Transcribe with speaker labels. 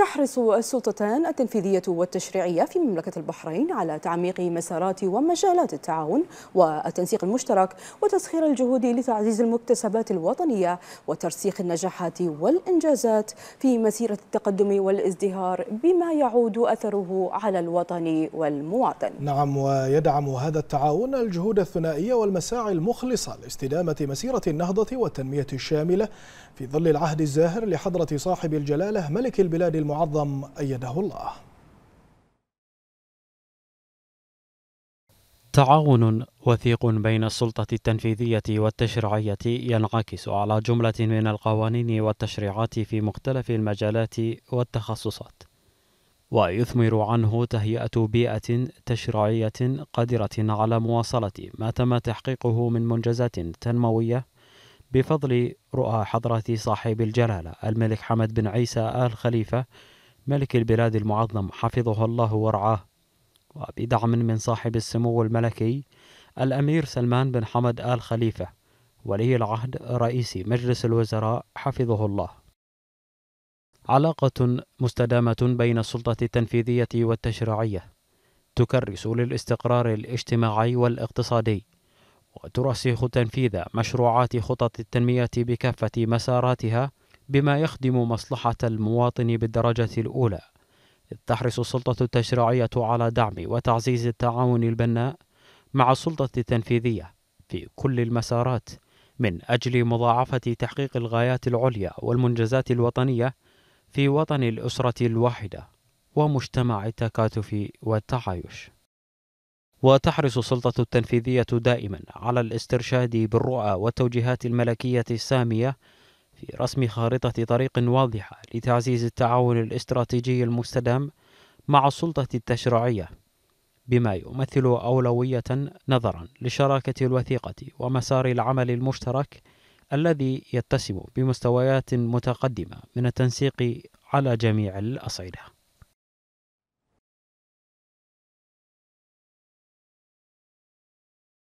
Speaker 1: تحرص السلطتان التنفيذية والتشريعية في مملكة البحرين على تعميق مسارات ومجالات التعاون والتنسيق المشترك وتسخير الجهود لتعزيز المكتسبات الوطنية وترسيخ النجاحات والإنجازات في مسيرة التقدم والازدهار بما يعود أثره على الوطن والمواطن
Speaker 2: نعم ويدعم هذا التعاون الجهود الثنائية والمساعي المخلصة لاستدامة مسيرة النهضة والتنمية الشاملة في ظل العهد الزاهر لحضرة صاحب الجلالة ملك البلاد المصرية المعظم أيده الله
Speaker 3: تعاون وثيق بين السلطة التنفيذية والتشريعية ينعكس على جملة من القوانين والتشريعات في مختلف المجالات والتخصصات ويثمر عنه تهيئة بيئة تشريعية قادرة على مواصلة ما تم تحقيقه من منجزات تنموية بفضل رؤى حضرة صاحب الجلالة الملك حمد بن عيسى آل خليفة ملك البلاد المعظم حفظه الله ورعاه وبدعم من صاحب السمو الملكي الأمير سلمان بن حمد آل خليفة ولي العهد رئيس مجلس الوزراء حفظه الله علاقة مستدامة بين السلطة التنفيذية والتشريعية تكرس للاستقرار الاجتماعي والاقتصادي وترسخ تنفيذ مشروعات خطط التنمية بكافة مساراتها بما يخدم مصلحة المواطن بالدرجة الأولى إذ تحرص السلطة التشريعية على دعم وتعزيز التعاون البناء مع السلطة التنفيذية في كل المسارات من أجل مضاعفة تحقيق الغايات العليا والمنجزات الوطنية في وطن الأسرة الواحدة ومجتمع التكاتف والتعايش وتحرص السلطة التنفيذية دائما على الاسترشاد بالرؤى والتوجيهات الملكية السامية في رسم خارطة طريق واضحة لتعزيز التعاون الاستراتيجي المستدام مع السلطة التشريعية بما يمثل أولوية نظرا للشراكة الوثيقة ومسار العمل المشترك الذي يتسم بمستويات متقدمة من التنسيق
Speaker 2: على جميع الأصعدة